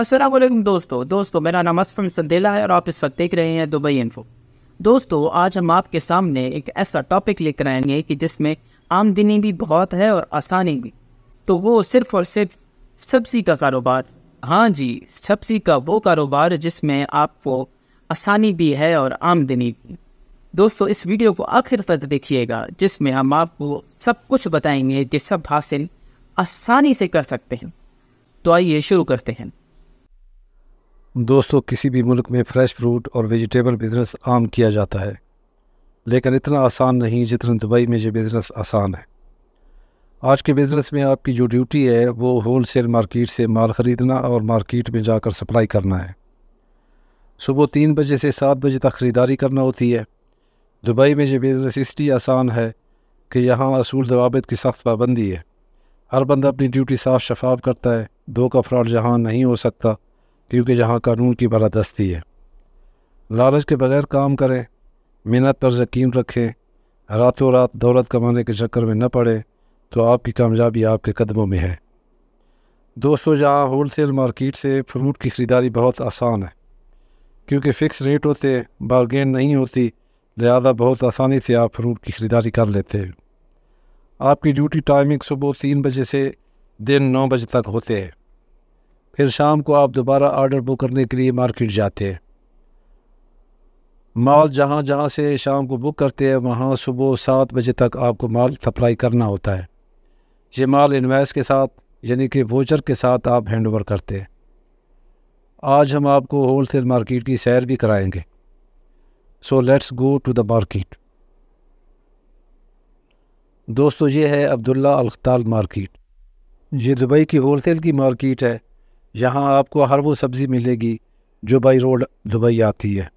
असलम दोस्तों दोस्तों मेरा नाम असफम संदेला है और आप इस वक्त देख रहे हैं दुबई इन्फो दोस्तों आज हम आपके सामने एक ऐसा टॉपिक लेकर आएंगे कि जिसमें आमदनी भी बहुत है और आसानी भी तो वो सिर्फ और सिर्फ सब्ज़ी का कारोबार हाँ जी सब्ज़ी का वो कारोबार जिसमें आपको आसानी भी है और आमदनी भी दोस्तों इस वीडियो को आखिर तक देखिएगा जिसमें हम आपको सब कुछ बताएंगे जिस सब हासिल आसानी से कर सकते हैं तो आइए शुरू करते हैं दोस्तों किसी भी मुल्क में फ़्रेश फ्रूट और वेजिटेबल बिज़नेस आम किया जाता है लेकिन इतना आसान नहीं जितना दुबई में ये बिज़नेस आसान है आज के बिज़नेस में आपकी जो ड्यूटी है वो होल सेल मार्केट से माल ख़रीदना और मार्केट में जाकर सप्लाई करना है सुबह तीन बजे से सात बजे तक ख़रीदारी करना होती है दुबई में ये बिज़नेस इसलिए आसान है कि यहाँ असूल जवाब की सख्त पाबंदी है हर बंदा अपनी ड्यूटी साफ शफाफ करता है दो का फ्रॉड जहाँ नहीं हो सकता क्योंकि जहाँ कानून की बरादस्ती है लालच के बगैर काम करें मेहनत पर यकीन रखें रातों रात दौलत कमाने के चक्कर में न पड़े तो आपकी कामयाबी आपके कदमों में है दोस्तों यहाँ होल सेल मार्केट से फ्रूट की ख़रीदारी बहुत आसान है क्योंकि फ़िक्स रेट होते बारगेन नहीं होती लिहाजा बहुत आसानी से आप फ्रूट की ख़रीदारी कर लेते हैं आपकी ड्यूटी टाइमिंग सुबह तीन बजे से दिन नौ बजे तक होते हैं फिर शाम को आप दोबारा आर्डर बुक करने के लिए मार्केट जाते हैं माल जहाँ जहाँ से शाम को बुक करते हैं वहाँ सुबह सात बजे तक आपको माल सप्लाई करना होता है ये माल इन्वेस के साथ यानी कि वोचर के साथ आप हैंड ओवर करते हैं आज हम आपको होल सेल मार्केट की सैर भी कराएंगे so let's go to the market दोस्तों ये है अब्दुल्ला अलताल मार्केट ये दुबई की होल सेल की मार्केट है यहाँ आपको हर वो सब्ज़ी मिलेगी जो बाई रोड दुबई आती है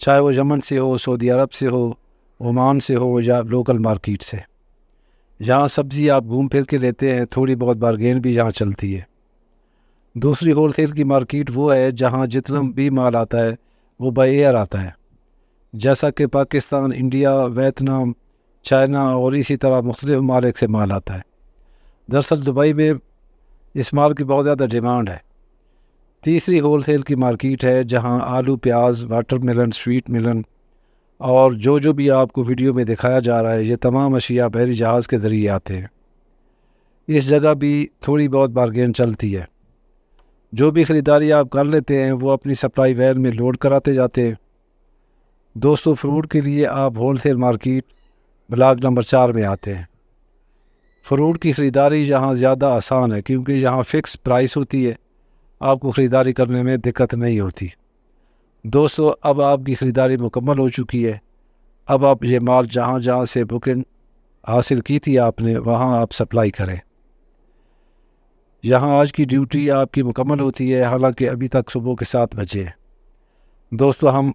चाहे वो यमन से हो सऊदी अरब से हो ओमान से हो या लोकल मार्केट से यहाँ सब्ज़ी आप घूम फिर के लेते हैं थोड़ी बहुत बारगेन भी यहाँ चलती है दूसरी होलसेल की मार्केट वो है जहाँ जितना भी माल आता है वो बाई एयर आता है जैसा कि पाकिस्तान इंडिया वियतनाम चाइना और इसी तरह मुख्तलिफ़ मालिक से माल आता है दरअसल दुबई में इस माल की बहुत ज़्यादा डिमांड है तीसरी होलसेल की मार्केट है जहां आलू प्याज वाटर मिलन स्वीट मिलन और जो जो भी आपको वीडियो में दिखाया जा रहा है ये तमाम अशिया बहरी जहाज़ के ज़रिए आते हैं इस जगह भी थोड़ी बहुत बारगेन चलती है जो भी ख़रीदारी आप कर लेते हैं वो अपनी सप्लाई वैन में लोड कराते जाते हैं दोस्तों फ्रूट के लिए आप होलसेल मार्केट ब्लाक नंबर चार में आते हैं फ्रूट की ख़रीदारी यहाँ ज़्यादा आसान है क्योंकि यहाँ फ़िक्स प्राइस होती है आपको ख़रीदारी करने में दिक्कत नहीं होती दोस्तों अब आपकी ख़रीदारी मुकम्मल हो चुकी है अब आप ये माल जहाँ जहाँ से बुकिंग हासिल की थी आपने वहाँ आप सप्लाई करें यहाँ आज की ड्यूटी आपकी मुकम्मल होती है हालांकि अभी तक सुबह के सात बजे हैं दोस्तों हम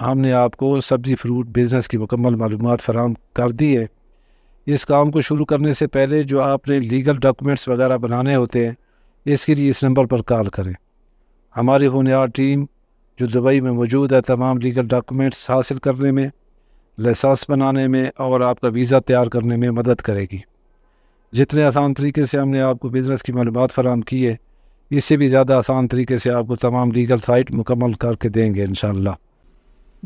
हमने आपको सब्ज़ी फ्रूट बिज़नेस की मुकम्मल मालूम फ़राम कर दी है इस काम को शुरू करने से पहले जो आपने लीगल डॉक्यूमेंट्स वगैरह बनाने होते हैं इसके लिए इस नंबर पर कॉल करें हमारी होनहार टीम जो दुबई में मौजूद है तमाम लीगल डॉक्यूमेंट्स हासिल करने में लाइसेंस बनाने में और आपका वीज़ा तैयार करने में मदद करेगी जितने आसान तरीके से हमने आपको बिज़नेस की मालूम फराम की है इससे भी ज़्यादा आसान तरीके से आपको तमाम लीगल साइट मुकम्मल करके देंगे इन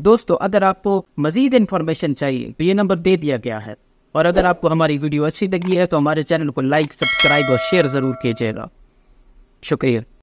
दोस्तों अगर आपको मज़ीद इन्फॉर्मेशन चाहिए तो ये नंबर दे दिया गया है और अगर आपको हमारी वीडियो अच्छी लगी है तो हमारे चैनल को लाइक सब्सक्राइब और शेयर ज़रूर कीजिएगा शुक्रिया